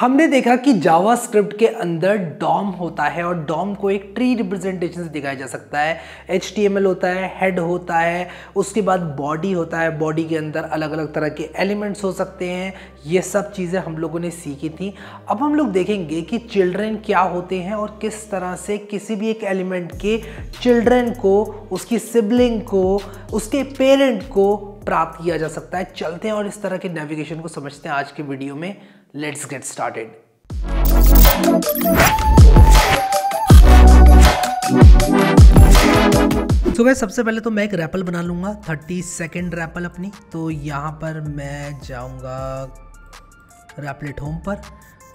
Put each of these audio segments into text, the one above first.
हमने देखा कि जावास्क्रिप्ट के अंदर डॉम होता है और डॉम को एक ट्री रिप्रेजेंटेशन से दिखाया जा सकता है एच होता है हेड होता है उसके बाद बॉडी होता है बॉडी के अंदर अलग अलग तरह के एलिमेंट्स हो सकते हैं ये सब चीज़ें हम लोगों ने सीखी थी अब हम लोग देखेंगे कि चिल्ड्रेन क्या होते हैं और किस तरह से किसी भी एक एलिमेंट के चिल्ड्रेन को उसकी सिबलिंग को उसके पेरेंट को प्राप्त किया जा सकता है चलते हैं और इस तरह के नेविगेशन को समझते हैं आज के वीडियो में लेट्स गेट स्टार्टेड तो भाई सबसे पहले तो मैं एक रैपल बना लूँगा थर्टी सेकेंड रैपल अपनी तो यहाँ पर मैं जाऊँगा रैपलेट होम पर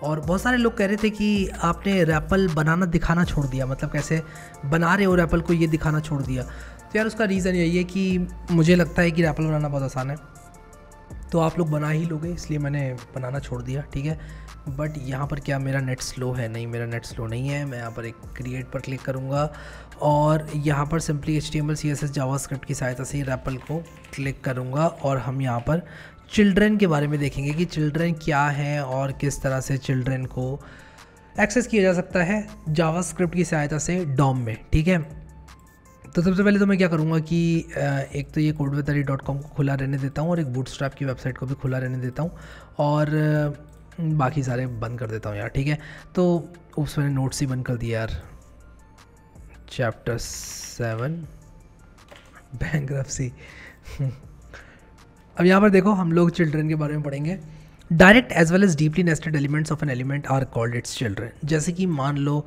और बहुत सारे लोग कह रहे थे कि आपने रैपल बनाना दिखाना छोड़ दिया मतलब कैसे बना रहे हो रैपल को ये दिखाना छोड़ दिया तो यार उसका रीज़न यही है कि मुझे लगता है कि रैपल बनाना बहुत आसान है तो आप लोग बना ही लोगे इसलिए मैंने बनाना छोड़ दिया ठीक है बट यहाँ पर क्या मेरा नेट स्लो है नहीं मेरा नेट स्लो नहीं है मैं यहाँ पर एक क्रिएट पर क्लिक करूँगा और यहाँ पर simply H T M L C S S JavaScript की सहायता से रैपल को क्लिक करूँगा और हम यहाँ पर चिल्ड्रेन के बारे में देखेंगे कि चिल्ड्रेन क्या है और किस तरह से चिल्ड्रेन को एक्सेस किया जा सकता है जावास्क्रिप्ट की सहायता से डॉम में ठीक है तो सबसे पहले तो मैं क्या करूँगा कि एक तो ये कोडवेतरी डॉट कॉम को खुला रहने देता हूँ और एक बूटस्ट्रैप की वेबसाइट को भी खुला रहने देता हूँ और बाकी सारे बंद कर देता हूँ यार ठीक है तो उस मैंने नोट्स ही बंद कर दिया यार चैप्टर सेवन बैंक अब यहाँ पर देखो हम लोग चिल्ड्रन के बारे में पढ़ेंगे direct as well as deeply nested elements of an element are called its children जैसे कि मान लो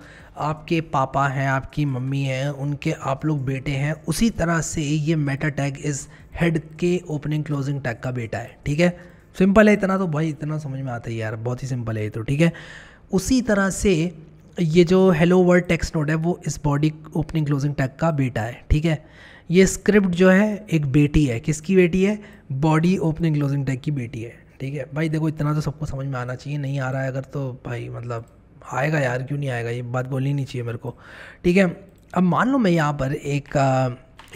आपके पापा हैं आपकी मम्मी हैं उनके आप लोग बेटे हैं उसी तरह से ये मेटा टैग इस हेड के ओपनिंग क्लोजिंग टैग का बेटा है ठीक है सिंपल है इतना तो भाई इतना समझ में आता है यार बहुत ही सिंपल है ये तो ठीक है उसी तरह से ये जो हेलो वर्ड टेक्स्ट नोट है वो इस बॉडी ओपनिंग क्लोजिंग टैग का बेटा है ठीक है ये स्क्रिप्ट जो है एक बेटी है किसकी बेटी है बॉडी ओपनिंग क्लोजिंग टैग की बेटी है ठीक है भाई देखो इतना तो सबको समझ में आना चाहिए नहीं आ रहा है अगर तो भाई मतलब आएगा यार क्यों नहीं आएगा ये बात बोलनी नहीं चाहिए मेरे को ठीक है अब मान लो मैं यहाँ पर एक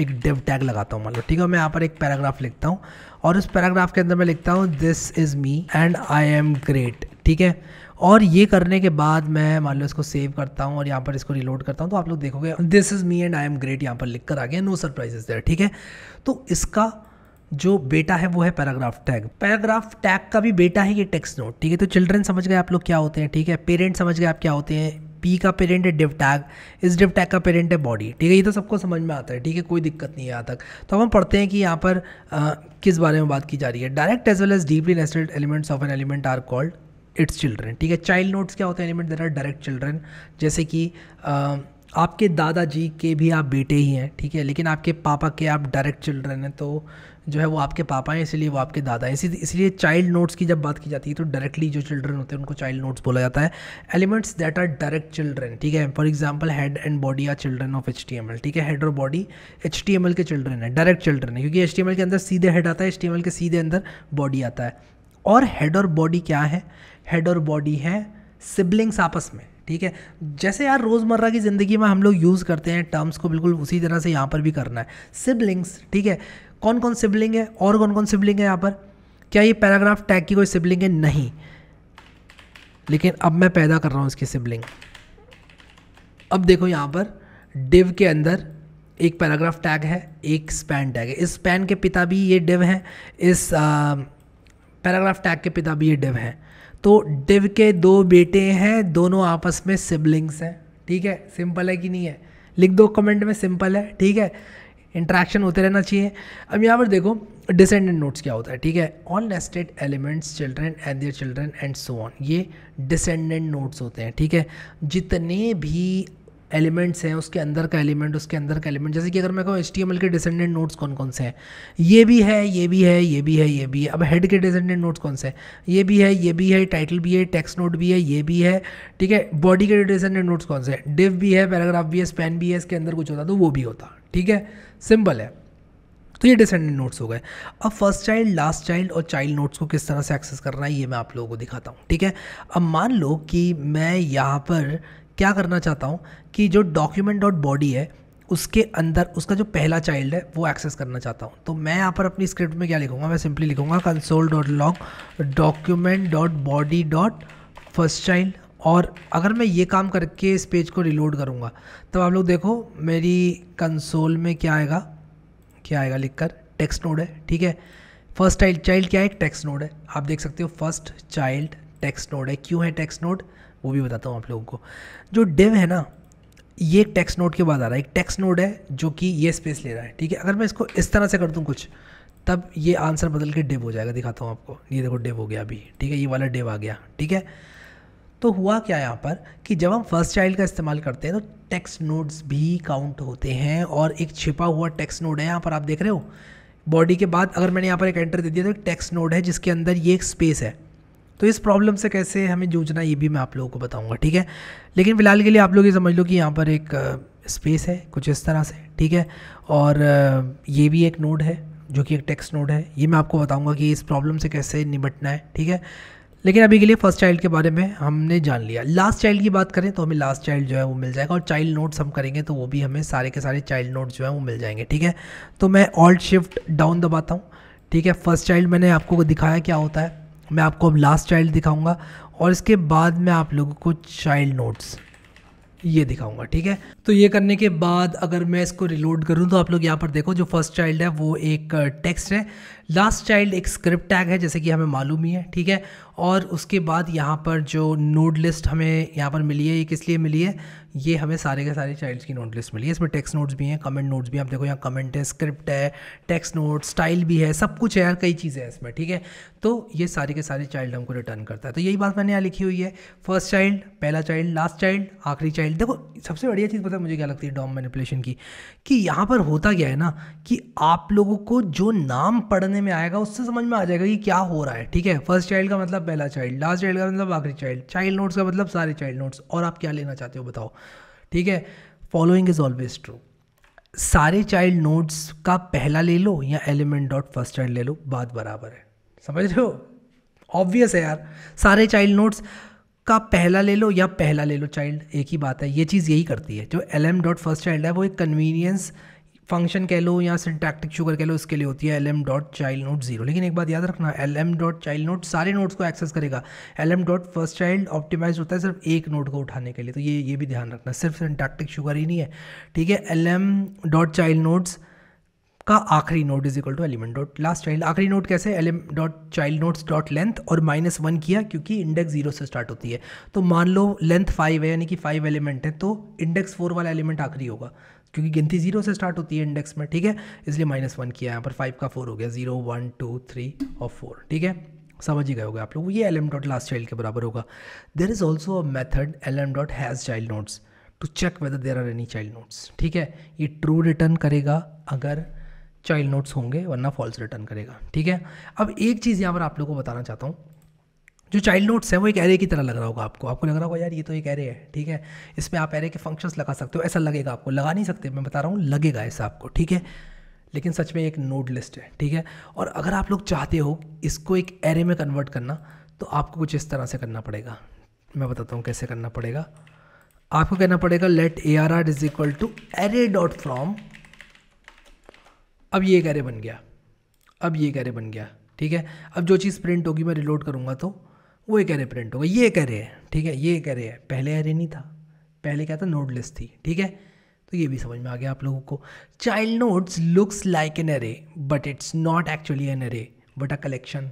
एक डिव टैग लगाता हूँ मान लो ठीक है मैं यहाँ पर एक पैराग्राफ लिखता हूँ और उस पैराग्राफ के अंदर मैं लिखता हूँ this is me and I am great ठीक है और ये करने के बाद मैं मान लो इसको सेव करता हूँ और यहाँ पर इसको रिलोड करता हूँ तो आप लोग देखोगे this is me and I am great यहाँ पर लिख कर आ गया नो सरप्राइजेज देर ठीक है तो इसका जो बेटा है वो है पैराग्राफ टैग पैराग्राफ टैग का भी बेटा है ये टेक्स्ट नोट ठीक है तो चिल्ड्रन समझ गए आप लोग क्या होते हैं ठीक है पेरेंट समझ गए आप क्या होते हैं पी का पेरेंट है डिव टैग इस डिव टैग का पेरेंट है बॉडी ठीक है ये तो सबको समझ में आता है ठीक है कोई दिक्कत नहीं है यहाँ तक तो हम पढ़ते हैं कि यहाँ पर आ, किस बारे में बात की जा रही है direct as well as deeply nested elements of an element are called its children ठीक है चाइल्ड नोट्स क्या होते हैं element there are direct children जैसे कि आ, आपके दादाजी के भी आप बेटे ही हैं ठीक है लेकिन आपके पापा के आप डायरेक्ट चिल्ड्रन हैं तो जो है वो आपके पापा हैं इसलिए वो आपके दादा हैं इसी इसलिए चाइल्ड नोट्स की जब बात की जाती है तो डायरेक्टली जो चिल्ड्रन होते हैं उनको चाइल्ड नोट्स बोला जाता है elements that are direct children ठीक है for example head and body are children of H ठीक है हेड और बॉडी एच के चिल्ड्रन है डायरेक्ट चिल्ड्रन है क्योंकि एच के अंदर सीधे हेड आता है एच के सीधे अंदर बॉडी आता है और हेड और बॉडी क्या है हेड और बॉडी है सिबलिंग्स आपस में ठीक है जैसे यार रोज़मर्रा की ज़िंदगी में हम लोग यूज़ करते हैं टर्म्स को बिल्कुल उसी तरह से यहाँ पर भी करना है सिबलिंग्स ठीक है कौन कौन सिबलिंग है और कौन कौन सिबलिंग है यहाँ पर क्या ये पैराग्राफ टैग की कोई सिबलिंग है नहीं लेकिन अब मैं पैदा कर रहा हूँ इसकी सिबलिंग अब देखो यहाँ पर डिव के अंदर एक पैराग्राफ टैग है एक स्पैन टैग है इस स्पैन के पिता भी ये डिव हैं इस पैराग्राफ टैग के पिता भी ये डिव हैं तो डिव के दो बेटे हैं दोनों आपस में सिबलिंग्स हैं ठीक है सिंपल है कि नहीं है लिख दो कमेंट में सिंपल है ठीक है इंट्रैक्शन होते रहना चाहिए अब यहाँ पर देखो डिसेंडेंट नोट्स क्या होता है ठीक है all nested elements children and their children and so on ये डिसेंडेंट नोट्स होते हैं ठीक है जितने भी एलिमेंट्स हैं उसके अंदर का एलिमेंट उसके अंदर का एलिमेंट जैसे कि अगर मैं कहूँ एच के डिसेंडेंट नोट्स कौन कौन से हैं ये भी है ये भी है ये भी है ये भी है अब हेड के डिसेंडेंट नोट्स कौन से हैं ये भी है ये भी है टाइटल भी है टेक्स्ट नोट भी है ये भी है ठीक है बॉडी के डिसेंडेंट नोट्स कौन से हैं डिव भी है पैराग्राफ भी है स्पेन भी है इसके अंदर कुछ होता तो वो भी होता ठीक है सिंपल है तो ये डिसेंडेंट नोट्स हो गए अब फर्स्ट चाइल्ड लास्ट चाइल्ड और चाइल्ड नोट्स को किस तरह से एक्सेस करना है ये मैं आप लोगों को दिखाता हूँ ठीक है अब मान लो कि मैं यहाँ पर क्या करना चाहता हूँ कि जो डॉक्यूमेंट डॉट बॉडी है उसके अंदर उसका जो पहला चाइल्ड है वो एक्सेस करना चाहता हूँ तो मैं यहाँ पर अपनी स्क्रिप्ट में क्या लिखूँगा मैं सिंपली लिखूँगा console dot log document dot body dot first child और अगर मैं ये काम करके इस पेज को रिलोड करूँगा तब आप लोग देखो मेरी कंसोल में क्या आएगा क्या आएगा लिख कर टेक्स्ट नोड है ठीक है फर्स्ट चाइल्ड चाइल्ड क्या है एक टेक्स्ट नोड है आप देख सकते हो फर्स्ट चाइल्ड टेक्स्ट नोड है क्यों है टेक्स्ट नोड वो भी बताता हूँ आप लोगों को जो डिव है ना ये एक टैक्स नोट के बाद आ रहा है एक टैक्स नोट है जो कि ये स्पेस ले रहा है ठीक है अगर मैं इसको इस तरह से कर दूँ कुछ तब ये आंसर बदल के डिव हो जाएगा दिखाता हूँ आपको ये देखो डिव हो गया अभी ठीक है ये वाला डिव आ गया ठीक है तो हुआ क्या यहाँ पर कि जब हम फर्स्ट चाइल्ड का इस्तेमाल करते हैं तो टैक्स नोट्स भी काउंट होते हैं और एक छिपा हुआ टेक्स्ट नोड है यहाँ पर आप देख रहे हो बॉडी के बाद अगर मैंने यहाँ पर एक एंटर दे दिया तो एक टैक्स नोड है जिसके अंदर ये एक स्पेस है तो इस प्रॉब्लम से कैसे हमें जूझना ये भी मैं आप लोगों को बताऊँगा ठीक है लेकिन फ़िलहाल के लिए आप लोग ये समझ लो कि यहाँ पर एक स्पेस है कुछ इस तरह से ठीक है और ये भी एक नोड है जो कि एक टेक्स्ट नोड है ये मैं आपको बताऊँगा कि इस प्रॉब्लम से कैसे निपटना है ठीक है लेकिन अभी के लिए फर्स्ट चाइल्ड के बारे में हमने जान लिया लास्ट चाइल्ड की बात करें तो हमें लास्ट चाइल्ड जो है वो मिल जाएगा और चाइल्ड नोट्स हम करेंगे तो वो भी हमें सारे के सारे चाइल्ड नोट्स जो है वो मिल जाएंगे ठीक है तो मैं ऑल्ट शिफ्ट डाउन दबाता हूँ ठीक है फर्स्ट चाइल्ड मैंने आपको दिखाया क्या होता है मैं आपको अब लास्ट चाइल्ड दिखाऊंगा और इसके बाद मैं आप लोगों को चाइल्ड नोट्स ये दिखाऊंगा ठीक है तो ये करने के बाद अगर मैं इसको रिलोड करूं तो आप लोग यहाँ पर देखो जो फर्स्ट चाइल्ड है वो एक टेक्स्ट uh, है लास्ट चाइल्ड एक स्क्रिप्ट टैग है जैसे कि हमें मालूम ही है ठीक है और उसके बाद यहाँ पर जो नोड लिस्ट हमें यहाँ पर मिली है ये किस लिए मिली है ये हमें सारे के सारे चाइल्ड्स की नोट लिस्ट मिली है इसमें टेक्स्ट नोट्स भी हैं कमेंट नोट्स भी आप देखो यहाँ कमेंट है स्क्रिप्ट है टेक्स्ट नोट स्टाइल भी है सब कुछ है यार कई चीज़ें हैं इसमें ठीक है तो ये सारे के सारे चाइल्ड हमको रिटर्न करता है तो यही बात मैंने यहाँ लिखी हुई है फर्स्ट चाइल्ड पहला चाइल्ड लास्ट चाइल्ड आखिरी चाइल्ड देखो सबसे बढ़िया चीज़ पता है मुझे क्या लगती है डॉम मैनिपुलेशन की कि यहाँ पर होता क्या है ना कि आप लोगों को जो नाम पढ़ने में आएगा उससे समझ में आ जाएगा कि क्या हो रहा है ठीक है फर्स्ट चाइल्ड का मतलब पहला चाइल्ड लास्ट चाइल्ड का मतलब आखिरी चाइल्ड चाइल्ड नोट्स का मतलब सारे चाइल्ड नोट्स और आप क्या लेना चाहते हो बताओ ठीक है फॉलोइंग इज ऑलवेज ट्रू सारे चाइल्ड नोड्स का पहला ले लो या एलिमेंट डॉट फर्स्ट चाइल्ड ले लो बात बराबर है समझ रहे हो ऑब्वियस है यार सारे चाइल्ड नोड्स का पहला ले लो या पहला ले लो चाइल्ड एक ही बात है ये चीज़ यही करती है जो L M dot first child है वो एक कन्वीनियंस फंक्शन कह लो या सिंटैक्टिक शुगर कह लो इसके लिए होती है L M dot child nodes zero लेकिन एक बात याद रखना L M dot child nodes सारे नोट्स को एक्सेस करेगा L M dot first child optimize होता है सिर्फ एक नोट को उठाने के लिए तो ये ये भी ध्यान रखना सिर्फ सिंटैक्टिक शुगर ही नहीं है ठीक है L M dot child nodes का आखिरी node is equal to element dot last child आखिरी नोट कैसे L M dot child nodes dot length और माइनस वन किया क्योंकि इंडेक्स जीरो से स्टार्ट होती है तो मान लो लेंथ फाइव है यानी कि फाइव एलिमेंट है तो इंडेक्स फोर वाला एलिमेंट आखिरी होगा क्योंकि गिनती जीरो से स्टार्ट होती है इंडेक्स में ठीक है इसलिए माइनस वन किया यहाँ पर फाइव का फोर हो गया जीरो वन टू थ्री और फोर ठीक है समझ ही गए होगा आप लोग ये L M dot last child के बराबर होगा there is also a method L M dot has child nodes to check whether there are any child nodes ठीक है ये ट्रू रिटर्न करेगा अगर चाइल्ड नोट्स होंगे वरना फॉल्स रिटर्न करेगा ठीक है अब एक चीज़ यहाँ पर आप लोगों को बताना चाहता हूँ जो चाइल्ड नोट्स हैं वो एक एरे की तरह लग रहा होगा आपको आपको लग रहा होगा यार ये तो एक एरे है ठीक है इसमें आप एरे के फंक्शंस लगा सकते हो ऐसा लगेगा आपको लगा नहीं सकते मैं बता रहा हूँ लगेगा ऐसा आपको ठीक है लेकिन सच में एक नोड लिस्ट है ठीक है और अगर आप लोग चाहते हो इसको एक एरे में कन्वर्ट करना तो आपको कुछ इस तरह से करना पड़ेगा मैं बताता हूँ कैसे करना पड़ेगा आपको कहना पड़ेगा let A R R is equal to array dot from अब ये एक एरे बन गया अब ये एक एरे बन गया ठीक है अब जो चीज़ प्रिंट होगी मैं रिलोड करूँगा तो वो एक एरे प्रिंट होगा ये एक एरे है ठीक है ये एक एरे है पहले एरे नहीं था पहले क्या था नोड लिस्ट थी ठीक है तो ये भी समझ में आ गया आप लोगों को child nodes looks like an array but it's not actually an array but a collection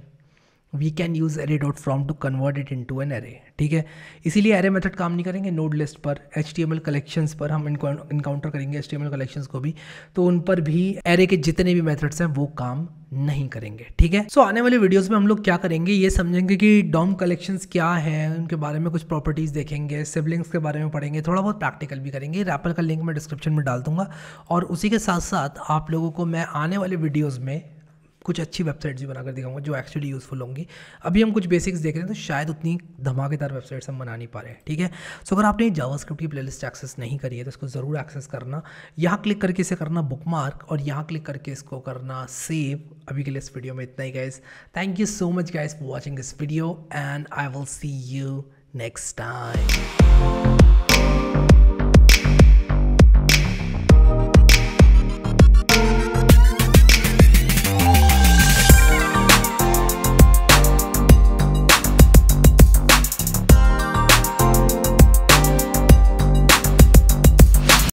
we can use array dot from to convert it into an array ठीक है इसीलिए एरे मेथड काम नहीं करेंगे नोड लिस्ट पर H T M L collections पर हम encounter करेंगे H T M L collections को भी तो उन पर भी एरे के जितने भी मेथड्स हैं वो काम नहीं करेंगे ठीक है सो so, आने वाले वीडियोस में हम लोग क्या करेंगे ये समझेंगे कि डॉम कलेक्शंस क्या है उनके बारे में कुछ प्रॉपर्टीज़ देखेंगे सिबलिंग्स के बारे में पढ़ेंगे थोड़ा बहुत प्रैक्टिकल भी करेंगे रैपल का लिंक मैं डिस्क्रिप्शन में डाल दूंगा और उसी के साथ साथ आप लोगों को मैं आने वाले वीडियोज़ में कुछ अच्छी वेबसाइट्स भी बनाकर दिखाऊंगा जो एक्चुअली यूज़फुल होंगी अभी हम कुछ बेसिक्स देख रहे हैं तो शायद उतनी धमाकेदार वेबसाइट्स हम बना नहीं पा रहे हैं ठीक है सो अगर आपने जावास्क्रिप्ट की प्लेलिस्ट एक्सेस नहीं करी है तो इसको ज़रूर एक्सेस करना यहाँ क्लिक करके इसे करना बुक और यहाँ क्लिक करके इसको करना सेव अभी के लिए इस वीडियो में इतना ही guys thank you so much guys for watching this video and I will see you next time